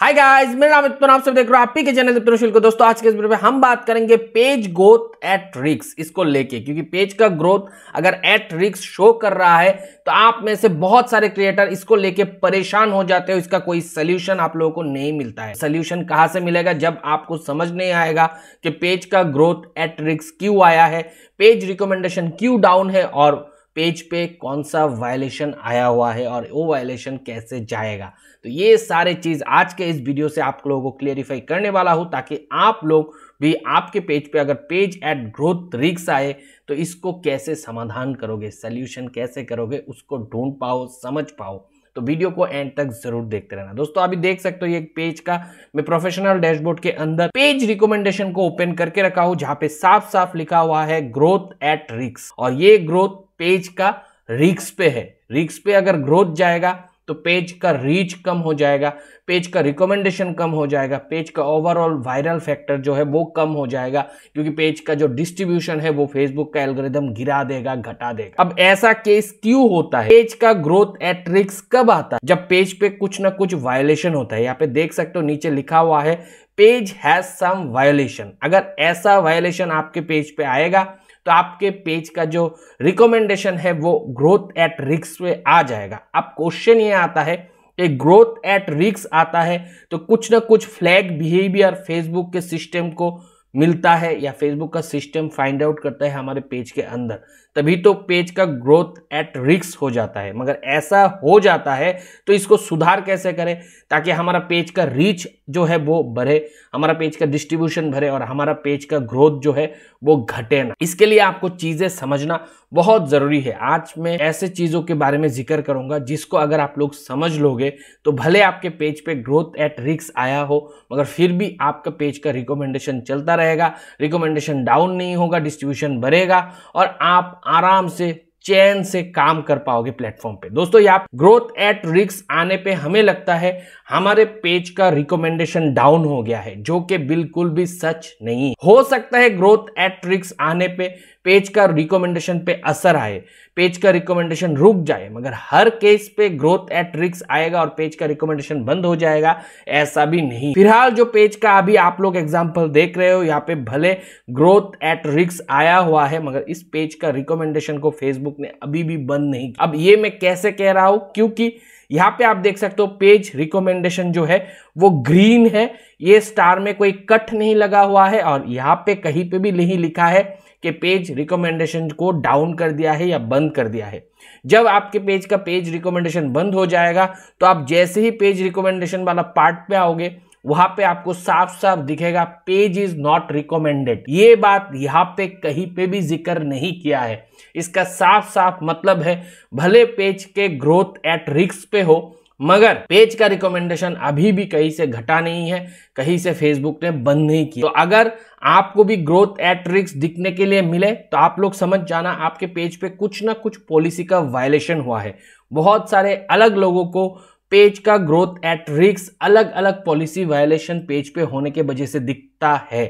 hi guys मेरा नाम इतना आप सब देख रहे हो आपके चैनल इतना को दोस्तों आज के इस वीडियो में हम बात करेंगे पेज ग्रोथ एट रिक्स इसको लेके क्योंकि पेज का ग्रोथ अगर एट रिक्स शो कर रहा है तो आप में से बहुत सारे क्रिएटर इसको लेके परेशान हो जाते हो इसका कोई सोल्यूशन आप लोगों को नहीं मिलता है सोल्यूशन कहाँ से मिलेगा जब आपको समझ नहीं आएगा कि पेज का ग्रोथ एट रिक्स क्यों आया है पेज रिकमेंडेशन क्यों डाउन है और पेज पे कौन सा वायलेशन आया हुआ है और वो वायलेशन कैसे जाएगा तो ये सारे चीज़ आज के इस वीडियो से आप लोगों को क्लियरिफाई करने वाला हूं ताकि आप लोग भी आपके पेज पे अगर पेज एट ग्रोथ रिक्स आए तो इसको कैसे समाधान करोगे सोल्यूशन कैसे करोगे उसको ढूंढ पाओ समझ पाओ तो वीडियो को एंड तक जरूर देखते रहना दोस्तों अभी देख सकते हो ये पेज का मैं प्रोफेशनल डैशबोर्ड के अंदर पेज रिकमेंडेशन को ओपन करके रखा हूं जहां पे साफ साफ लिखा हुआ है ग्रोथ एट रिक्स और ये ग्रोथ पेज का रिक्स पे है रिक्स पे अगर ग्रोथ जाएगा तो पेज का रीच कम हो जाएगा पेज का रिकमेंडेशन कम हो जाएगा पेज का ओवरऑल वायरल फैक्टर जो है वो कम हो जाएगा क्योंकि पेज का जो डिस्ट्रीब्यूशन है वो फेसबुक का एल्गोरिदम गिरा देगा घटा देगा अब ऐसा केस क्यों होता है पेज का ग्रोथ एट रिक्स कब आता है जब पेज पे कुछ ना कुछ वायलेशन होता है यहाँ पे देख सकते हो नीचे लिखा हुआ है पेज हैज सम वायोलेशन अगर ऐसा वायोलेशन आपके पेज पे आएगा तो आपके पेज का जो रिकमेंडेशन है वो ग्रोथ एट रिक्स पे आ जाएगा अब क्वेश्चन ये आता है कि ग्रोथ एट रिक्स आता है तो कुछ ना कुछ फ्लैग बिहेवियर फेसबुक के सिस्टम को मिलता है या फेसबुक का सिस्टम फाइंड आउट करता है हमारे पेज के अंदर तभी तो पेज का ग्रोथ एट रिक्स हो जाता है मगर ऐसा हो जाता है तो इसको सुधार कैसे करें ताकि हमारा पेज का रीच जो है वो बढ़े हमारा पेज का डिस्ट्रीब्यूशन भरे और हमारा पेज का ग्रोथ जो है वो घटे ना इसके लिए आपको चीज़ें समझना बहुत ज़रूरी है आज मैं ऐसे चीज़ों के बारे में जिक्र करूंगा जिसको अगर आप लोग समझ लोगे तो भले आपके पेज पर ग्रोथ एट रिक्स आया हो मगर फिर भी आपका पेज का रिकमेंडेशन चलता रहेगा रिकमेंडेशन डाउन नहीं होगा डिस्ट्रीब्यूशन बढ़ेगा और आप आराम से चैन से काम कर पाओगे प्लेटफॉर्म पे दोस्तों ग्रोथ एट रिक्स आने पे हमें लगता है हमारे पेज का रिकमेंडेशन डाउन हो गया है जो कि बिल्कुल भी सच नहीं हो सकता है ग्रोथ एट आने पे पेज का रिकमेंडेशन पे असर आए पेज का रिकमेंडेशन रुक जाए मगर हर केस पे ग्रोथ एट रिक्स आएगा और पेज का रिकमेंडेशन बंद हो जाएगा ऐसा भी नहीं फिलहाल जो पेज का अभी आप लोग एग्जांपल देख रहे हो यहाँ पे भले ग्रोथ एट रिक्स आया हुआ है मगर इस पेज का रिकमेंडेशन को फेसबुक ने अभी भी बंद नहीं अब ये मैं कैसे कह रहा हूँ क्योंकि यहाँ पे आप देख सकते हो पेज रिकमेंडेशन जो है वो ग्रीन है ये स्टार में कोई कट नहीं लगा हुआ है और यहाँ पे कहीं पे भी नहीं लिखा है कि पेज रिकमेंडेशन को डाउन कर दिया है या बंद कर दिया है जब आपके पेज का पेज रिकमेंडेशन बंद हो जाएगा तो आप जैसे ही पेज रिकमेंडेशन वाला पार्ट पे आओगे वहां पे आपको साफ साफ दिखेगा पेज इज नॉट रिकमेंडेड ये बात यहाँ पे कहीं पे भी जिक्र नहीं किया है इसका साफ साफ मतलब है भले पेज के ग्रोथ एट रिक्स पे हो मगर पेज का रिकमेंडेशन अभी भी कहीं से घटा नहीं है कहीं से फेसबुक ने बंद नहीं किया तो अगर आपको भी ग्रोथ एट रिक्स दिखने के लिए मिले तो आप लोग समझ जाना आपके पेज पे कुछ ना कुछ पॉलिसी का वायलेशन हुआ है बहुत सारे अलग लोगों को पेज का ग्रोथ एट रिक्स अलग अलग पॉलिसी वायलेशन पेज पे होने के वजह से दिखता है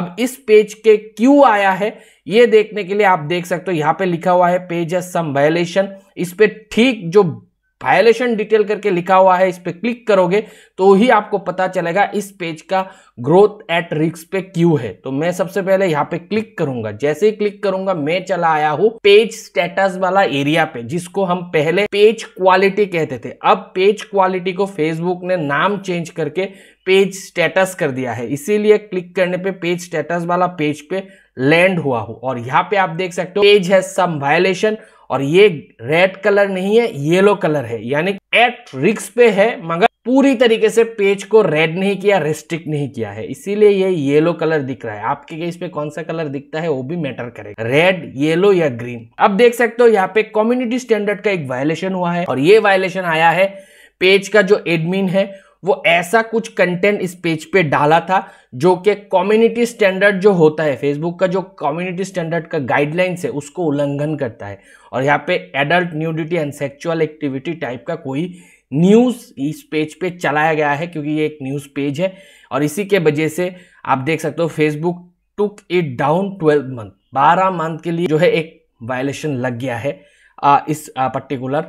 अब इस पेज के क्यों आया है ये देखने के लिए आप देख सकते हो यहाँ पे लिखा हुआ है पेज है सम वायलेशन इस पे ठीक जो वायलेशन डिटेल करके लिखा हुआ है इस पर क्लिक करोगे तो ही आपको पता चलेगा इस पेज का ग्रोथ एट रिक्स पे क्यों है तो मैं सबसे पहले यहाँ पे क्लिक करूंगा जैसे ही क्लिक करूंगा मैं चला आया हूँ पेज स्टेटस वाला एरिया पे जिसको हम पहले पेज क्वालिटी कहते थे अब पेज क्वालिटी को फेसबुक ने नाम चेंज करके पेज स्टेटस कर दिया है इसीलिए क्लिक करने पे पेज स्टेटस वाला पेज पे लैंड हुआ हो और यहाँ पे आप देख सकते हो पेज है सम वायलेशन और ये रेड कलर नहीं है येलो कलर है यानी एट रिक्स पे है मगर पूरी तरीके से पेज को रेड नहीं किया रेस्ट्रिक्ट नहीं किया है इसीलिए ये येलो कलर दिख रहा है आपके केस पे कौन सा कलर दिखता है वो भी मैटर करेगा रेड येलो या ग्रीन अब देख सकते हो यहाँ पे कम्युनिटी स्टैंडर्ड का एक वायलेशन हुआ है और ये वायलेशन आया है पेज का जो एडमिन है वो ऐसा कुछ कंटेंट इस पेज पे डाला था जो कि कम्युनिटी स्टैंडर्ड जो होता है फेसबुक का जो कम्युनिटी स्टैंडर्ड का गाइडलाइंस है उसको उल्लंघन करता है और यहाँ पे adult nudity and sexual activity type का कोई न्यूज़ इस पेज पे चलाया गया है क्योंकि ये एक न्यूज़ पेज है और इसी के वजह से आप देख सकते हो Facebook took it down twelve month बारह मंथ के लिए जो है एक वायलेशन लग गया है आ, इस पर्टिकुलर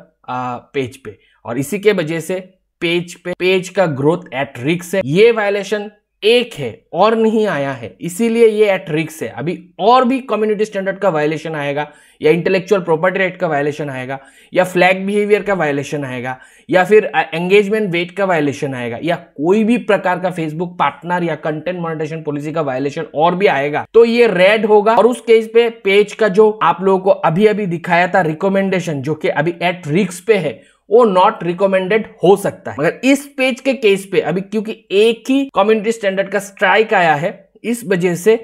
पेज पे और इसी के वजह से पेज पे पेज का ग्रोथ एट रिक्स है ये वायलेशन एक है और नहीं आया है इसीलिए ये एट रिक्स है अभी और भी कम्युनिटी स्टैंडर्ड का वायलेशन आएगा या इंटेलेक्चुअल प्रॉपर्टी राइट का वायलेशन आएगा या फ्लैग बिहेवियर का वायलेशन आएगा या फिर एंगेजमेंट वेट का वायलेशन आएगा या कोई भी प्रकार का फेसबुक पार्टनर या कंटेंट मोनिटेशन पॉलिसी का वायलेशन और भी आएगा तो ये रेड होगा और उस केस पे पेज का जो आप लोगों को अभी अभी दिखाया था रिकमेंडेशन जो कि अभी एट रिक्स पे है वो नॉट रिकमेंडेड हो सकता है मगर इस पेज के केस पे अभी क्योंकि एक ही कम्युनिटी स्टैंडर्ड का स्ट्राइक आया है इस वजह से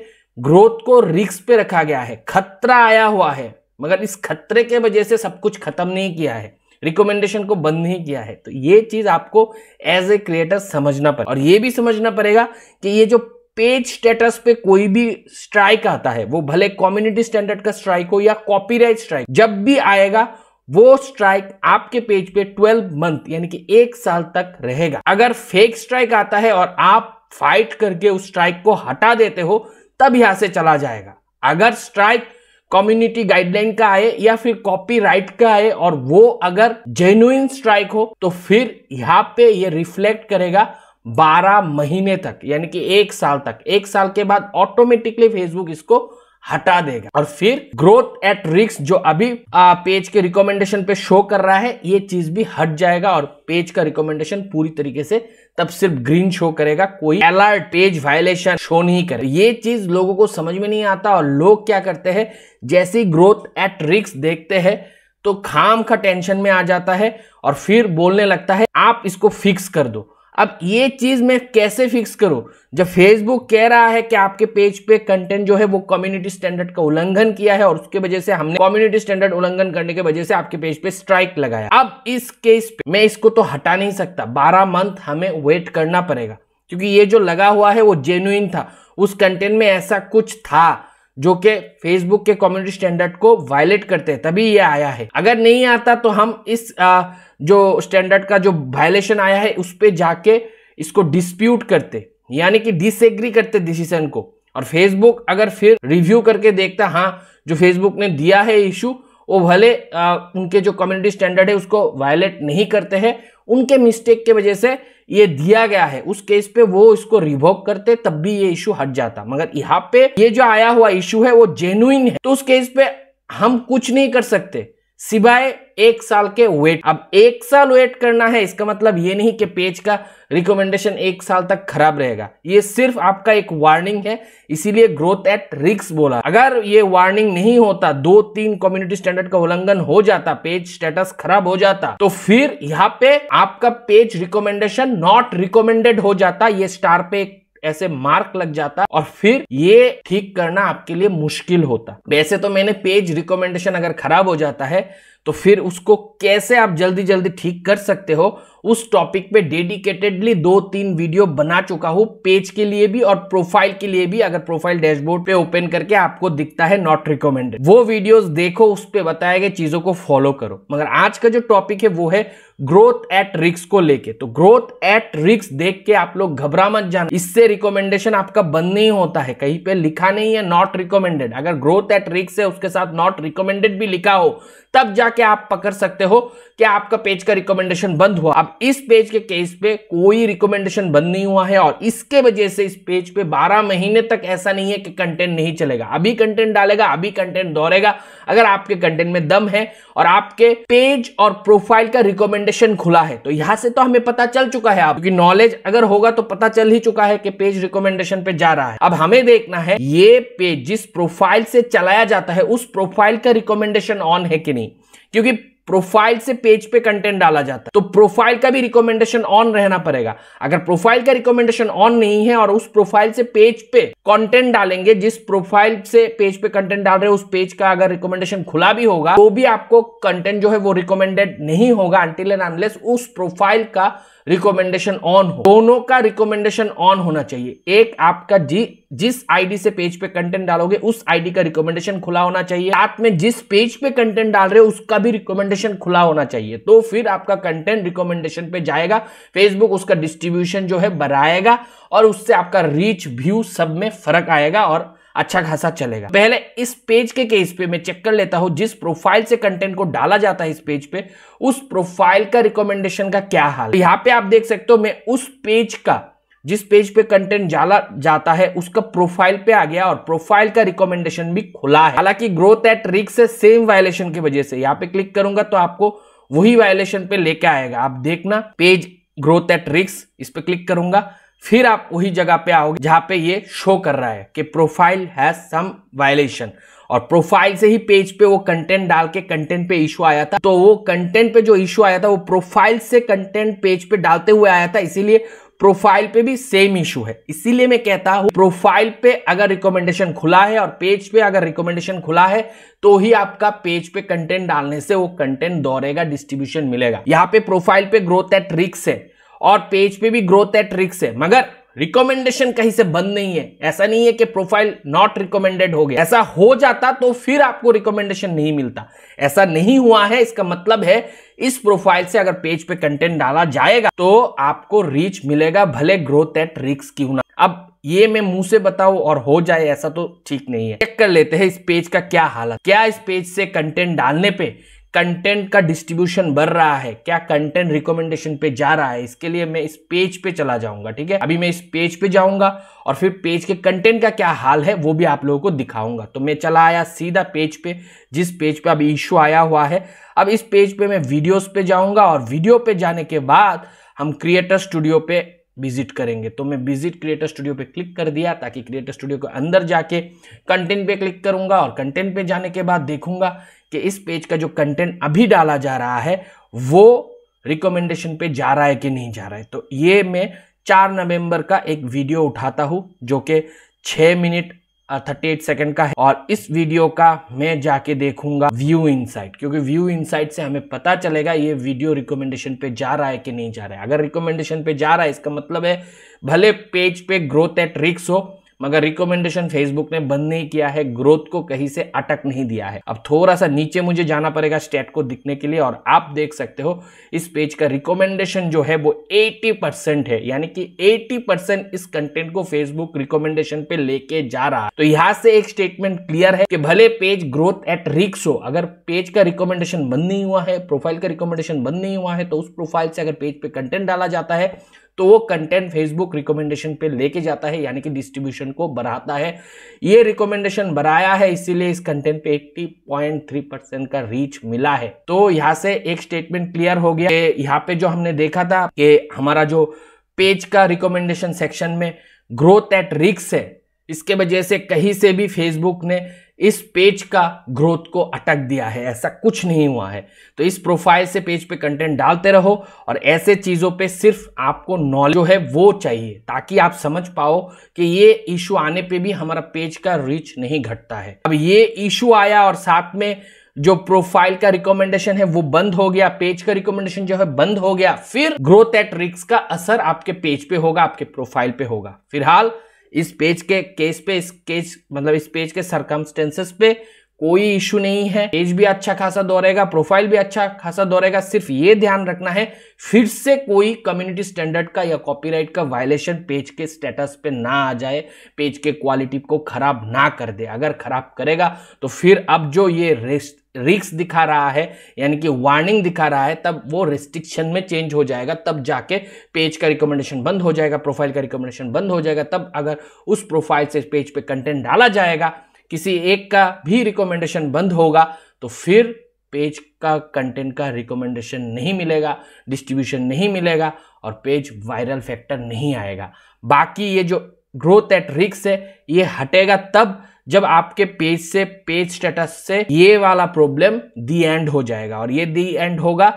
ग्रोथ को रिक्स पे रखा गया है खतरा आया हुआ है मगर इस खतरे के वजह से सब कुछ खत्म नहीं किया है रिकमेंडेशन को बंद नहीं किया है तो ये चीज आपको एज ए क्रिएटर समझना पड़ेगा और ये भी समझना पड़ेगा कि ये जो पेज स्टेटस पे कोई भी स्ट्राइक आता है वो भले कम्युनिटी स्टैंडर्ड का स्ट्राइक हो या कॉपीराइट स्ट्राइक जब भी आएगा वो स्ट्राइक आपके पेज पे 12 मंथ यानी कि एक साल तक रहेगा अगर फेक स्ट्राइक आता है और आप फाइट करके उस स्ट्राइक को हटा देते हो तब यहां से चला जाएगा अगर स्ट्राइक कम्युनिटी गाइडलाइन का आए या फिर कॉपीराइट का आए और वो अगर जेन्युन स्ट्राइक हो तो फिर यहाँ पे ये रिफ्लेक्ट करेगा 12 महीने तक यानी कि एक साल तक एक साल के बाद ऑटोमेटिकली फेसबुक इसको हटा देगा और फिर ग्रोथ एट रिक्स जो अभी आ, पेज के रिकमेंडेशन पे शो कर रहा है ये चीज भी हट जाएगा और पेज का रिकमेंडेशन पूरी तरीके से तब सिर्फ ग्रीन शो करेगा कोई अलर्ट पेज वायलेशन शो नहीं करे ये चीज लोगों को समझ में नहीं आता और लोग क्या करते हैं जैसे ग्रोथ एट रिक्स देखते हैं तो खाम का टेंशन में आ जाता है और फिर बोलने लगता है आप इसको फिक्स कर दो अब ये चीज़ मैं कैसे फिक्स करूं जब फेसबुक कह रहा है कि आपके पेज पे कंटेंट जो है वो कम्युनिटी स्टैंडर्ड का उल्लंघन किया है और उसके वजह से हमने कम्युनिटी स्टैंडर्ड उल्लंघन करने के वजह से आपके पेज पे स्ट्राइक लगाया अब इस केस पे मैं इसको तो हटा नहीं सकता बारह मंथ हमें वेट करना पड़ेगा क्योंकि ये जो लगा हुआ है वो जेन्युन था उस कंटेंट में ऐसा कुछ था जो कि फेसबुक के कम्युनिटी स्टैंडर्ड को वायलेट करते हैं तभी ये आया है अगर नहीं आता तो हम इस आ, जो स्टैंडर्ड का जो वायलेशन आया है उस पर जाके इसको डिस्प्यूट करते यानी कि डिसएग्री करते डिसीजन को और फेसबुक अगर फिर रिव्यू करके देखता हाँ जो फेसबुक ने दिया है इशू वो भले आ, उनके जो कम्युनिटी स्टैंडर्ड है उसको वायलेट नहीं करते हैं उनके मिस्टेक के वजह से ये दिया गया है उस केस पे वो इसको रिवोक करते तब भी ये इशू हट जाता मगर यहाँ पे ये जो आया हुआ इशू है वो जेन्युन है तो उस केस पे हम कुछ नहीं कर सकते सिवाय एक साल के वेट अब एक साल वेट करना है इसका मतलब ये नहीं कि पेज का रिकमेंडेशन एक साल तक खराब रहेगा ये सिर्फ आपका एक वार्निंग है इसीलिए ग्रोथ एट रिक्स बोला अगर ये वार्निंग नहीं होता दो तीन कम्युनिटी स्टैंडर्ड का उल्लंघन हो जाता पेज स्टेटस खराब हो जाता तो फिर यहाँ पे आपका पेज रिकमेंडेशन नॉट रिकमेंडेड हो जाता ये स्टार पे ऐसे मार्क लग जाता और फिर ये ठीक करना आपके लिए मुश्किल होता वैसे तो मैंने पेज रिकमेंडेशन अगर खराब हो जाता है तो फिर उसको कैसे आप जल्दी जल्दी ठीक कर सकते हो उस टॉपिक पे डेडिकेटेडली दो तीन वीडियो बना चुका हूं पेज के लिए भी और प्रोफाइल के लिए भी अगर प्रोफाइल डैशबोर्ड पे ओपन करके आपको दिखता है नॉट रिकमेंडेड वो वीडियोस देखो उस पर बताए गए चीजों को फॉलो करो मगर आज का जो टॉपिक है वो है ग्रोथ एट रिक्स को लेके तो ग्रोथ एट रिक्स देख के आप लोग घबरा मत जाना इससे रिकमेंडेशन आपका बंद नहीं होता है कहीं पे लिखा नहीं है नॉट रिकमेंडेड अगर ग्रोथ एट रिक्स है उसके साथ नॉट रिकमेंडेड भी लिखा हो तब जाके आप पकड़ सकते हो कि आपका पेज का रिकमेंडेशन बंद हुआ अब इस पेज के केस पे कोई रिकमेंडेशन बंद नहीं हुआ है और इसके वजह से इस पेज पे 12 महीने तक ऐसा नहीं है कि कंटेंट नहीं चलेगा अभी कंटेंट डालेगा अभी कंटेंट दौड़ेगा अगर आपके कंटेंट में दम है और आपके पेज और प्रोफाइल का रिकमेंडेशन खुला है तो यहां से तो हमें पता चल चुका है आपकी नॉलेज अगर होगा तो पता चल ही चुका है कि पेज रिकमेंडेशन पे जा रहा है अब हमें देखना है ये पेज जिस प्रोफाइल से चलाया जाता है उस प्रोफाइल का रिकमेंडेशन ऑन है कि नहीं क्योंकि प्रोफाइल से पेज पे कंटेंट डाला जाता है तो प्रोफाइल का भी रिकमेंडेशन ऑन रहना पड़ेगा अगर प्रोफाइल का रिकमेंडेशन ऑन नहीं है और उस प्रोफाइल से पेज पे कंटेंट डालेंगे जिस प्रोफाइल से पेज पे कंटेंट डाल रहे हैं उस पेज का अगर रिकमेंडेशन खुला भी होगा तो भी आपको कंटेंट जो है वो रिकमेंडेड नहीं होगा अंटिल एंड अनलेस उस प्रोफाइल का रिकमेंडेशन ऑन हो दोनों का रिकमेंडेशन ऑन होना चाहिए एक आपका जी जिस आईडी से पेज पे कंटेंट डालोगे उस आईडी का रिकमेंडेशन खुला होना चाहिए साथ में जिस पेज पे कंटेंट डाल रहे हो उसका भी रिकमेंडेशन खुला होना चाहिए तो फिर आपका कंटेंट रिकमेंडेशन पे जाएगा फेसबुक उसका डिस्ट्रीब्यूशन जो है बढ़ाएगा और उससे आपका रीच व्यू सब में फर्क आएगा और अच्छा खासा चलेगा पहले इस पेज के केस पे मैं चेक कर लेता हूं जिस प्रोफाइल से कंटेंट को डाला जाता है इस पेज पे उस प्रोफाइल का रिकमेंडेशन का क्या हाल यहाँ पे आप देख सकते हो मैं उस पेज का जिस पेज पे कंटेंट जाला जाता है उसका प्रोफाइल पे आ गया और प्रोफाइल का रिकमेंडेशन भी खुला है हालांकि ग्रोथ एट रिक्स से सेम वायलेशन की वजह से यहाँ पे क्लिक करूंगा तो आपको वही वायलेशन पे लेके आएगा आप देखना पेज ग्रोथ एट रिक्स इस पे क्लिक करूंगा फिर आप वही जगह पे आओगे जहां पे ये शो कर रहा है कि प्रोफाइल हैज सम वायलेशन और प्रोफाइल से ही पेज पे वो कंटेंट डाल के कंटेंट पे इशू आया था तो वो कंटेंट पे जो इशू आया था वो प्रोफाइल से कंटेंट पेज पे डालते हुए आया था इसीलिए प्रोफाइल पे भी सेम इशू है इसीलिए मैं कहता हूं प्रोफाइल पे अगर रिकमेंडेशन खुला है और पेज पे अगर रिकमेंडेशन खुला है तो ही आपका पेज पे कंटेंट डालने से वो कंटेंट दौड़ेगा डिस्ट्रीब्यूशन मिलेगा यहाँ पे प्रोफाइल पे ग्रोथ एट रिक्स है और पेज पे भी ग्रोथ एट रिक्स है मगर रिकमेंडेशन कहीं से बंद नहीं है ऐसा नहीं है कि प्रोफाइल नॉट रिकमेंडेड हो गया ऐसा हो जाता तो फिर आपको रिकमेंडेशन नहीं मिलता ऐसा नहीं हुआ है इसका मतलब है इस प्रोफाइल से अगर पेज पे कंटेंट डाला जाएगा तो आपको रीच मिलेगा भले ग्रोथ एट रिक्स क्यों ना अब ये मैं मुंह से बताऊं और हो जाए ऐसा तो ठीक नहीं है चेक कर लेते हैं इस पेज का क्या हालत क्या इस पेज से कंटेंट डालने पे कंटेंट का डिस्ट्रीब्यूशन बढ़ रहा है क्या कंटेंट रिकमेंडेशन पे जा रहा है इसके लिए मैं इस पेज पे चला जाऊंगा ठीक है अभी मैं इस पेज पे जाऊंगा और फिर पेज के कंटेंट का क्या हाल है वो भी आप लोगों को दिखाऊंगा तो मैं चला आया सीधा पेज पे जिस पेज पे अभी इश्यू आया हुआ है अब इस पेज पे मैं वीडियोस पे जाऊंगा और वीडियो पे जाने के बाद हम क्रिएटर स्टूडियो पे विजिट करेंगे तो मैं विजिट क्रिएटर स्टूडियो पे क्लिक कर दिया ताकि क्रिएटर स्टूडियो के अंदर जाके कंटेंट पे क्लिक करूंगा और कंटेंट पे जाने के बाद देखूंगा कि इस पेज का जो कंटेंट अभी डाला जा रहा है वो रिकमेंडेशन पे जा रहा है कि नहीं जा रहा है तो ये मैं चार नवंबर का एक वीडियो उठाता हूँ जो कि छः मिनट थर्टी एट सेकेंड का है और इस वीडियो का मैं जाके देखूंगा व्यू इनसाइट क्योंकि व्यू इनसाइट से हमें पता चलेगा ये वीडियो रिकमेंडेशन पे जा रहा है कि नहीं जा रहा है अगर रिकमेंडेशन पे जा रहा है इसका मतलब है भले पेज पे ग्रोथ एट रिक्स हो मगर रिकमेंडेशन फेसबुक ने बंद नहीं किया है ग्रोथ को कहीं से अटक नहीं दिया है अब थोड़ा सा नीचे मुझे जाना पड़ेगा स्टेट को दिखने के लिए और आप देख सकते हो इस पेज का रिकमेंडेशन जो है वो 80 परसेंट है यानी कि 80 परसेंट इस कंटेंट को फेसबुक रिकमेंडेशन पे लेके जा रहा है तो यहां से एक स्टेटमेंट क्लियर है कि भले पेज ग्रोथ एट रिक्स हो अगर पेज का रिकमेंडेशन बंद नहीं हुआ है प्रोफाइल का रिकमेंडेशन बंद नहीं हुआ है तो उस प्रोफाइल से अगर पेज पे कंटेंट डाला जाता है तो वो कंटेंट फेसबुक रिकमेंडेशन पे लेके जाता है यानी कि डिस्ट्रीब्यूशन को बढ़ाता है ये रिकमेंडेशन बढ़ाया है इसीलिए इस कंटेंट पे 80.3 परसेंट का रीच मिला है तो यहाँ से एक स्टेटमेंट क्लियर हो गया यहाँ पे जो हमने देखा था कि हमारा जो पेज का रिकमेंडेशन सेक्शन में ग्रोथ एट रिक्स है इसके वजह से कहीं से भी फेसबुक ने इस पेज का ग्रोथ को अटक दिया है ऐसा कुछ नहीं हुआ है तो इस प्रोफाइल से पेज पे कंटेंट डालते रहो और ऐसे चीज़ों पे सिर्फ आपको नॉलेज जो है वो चाहिए ताकि आप समझ पाओ कि ये इशू आने पे भी हमारा पेज का रीच नहीं घटता है अब ये इशू आया और साथ में जो प्रोफाइल का रिकमेंडेशन है वो बंद हो गया पेज का रिकमेंडेशन जो है बंद हो गया फिर ग्रोथ एट रिक्स का असर आपके पेज पे होगा आपके प्रोफाइल पे होगा फिलहाल इस पेज के केस पे इस केस मतलब इस पेज के सरकमस्टेंसेस पे कोई इशू नहीं है पेज भी अच्छा खासा दौड़ेगा प्रोफाइल भी अच्छा खासा दौड़ेगा सिर्फ ये ध्यान रखना है फिर से कोई कम्युनिटी स्टैंडर्ड का या कॉपीराइट का वायलेशन पेज के स्टेटस पे ना आ जाए पेज के क्वालिटी को खराब ना कर दे अगर खराब करेगा तो फिर अब जो ये रेस्ट रिक्स दिखा रहा है यानी कि वार्निंग दिखा रहा है तब वो रिस्ट्रिक्शन में चेंज हो जाएगा तब जाके पेज का रिकमेंडेशन बंद हो जाएगा प्रोफाइल का रिकमेंडेशन बंद हो जाएगा तब अगर उस प्रोफाइल से पेज पे कंटेंट डाला जाएगा किसी एक का भी रिकमेंडेशन बंद होगा तो फिर पेज का कंटेंट का रिकमेंडेशन नहीं मिलेगा डिस्ट्रीब्यूशन नहीं मिलेगा और पेज वायरल फैक्टर नहीं आएगा बाकी ये जो ग्रोथ एट रिक्स है ये हटेगा तब जब आपके पेज से पेज स्टेटस से ये वाला प्रॉब्लम दी एंड हो जाएगा और ये दी एंड होगा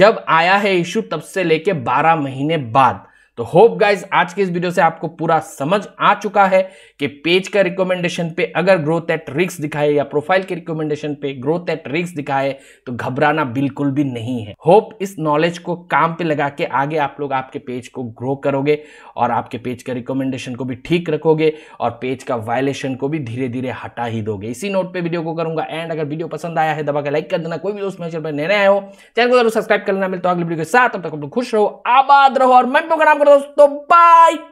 जब आया है इशू तब से लेके 12 महीने बाद तो होप गाइज आज के इस वीडियो से आपको पूरा समझ आ चुका है कि पेज का रिकमेंडेशन पे अगर ग्रोथ एट रिक्स दिखाए या प्रोफाइल के रिकमेंडेशन पे ग्रोथ एट रिक्स दिखाए तो घबराना बिल्कुल भी नहीं है होप इस नॉलेज को काम पे लगा के आगे आप लोग आपके पेज को ग्रो करोगे और आपके पेज का रिकमेंडेशन को भी ठीक रखोगे और पेज का वायलेशन को भी धीरे धीरे हटा ही दोगे इसी नोट पर वीडियो को करूंगा एंड अगर वीडियो पसंद आया है दबा के लाइक कर देना कोई भी दोस्त मैच चैनल पर नए आए हो चैनल को जरूर सब्सक्राइब करना मिलता है अगले वीडियो के साथ तब तक खुश रहो आबाद रहो और मैं प्रोग्राम los bye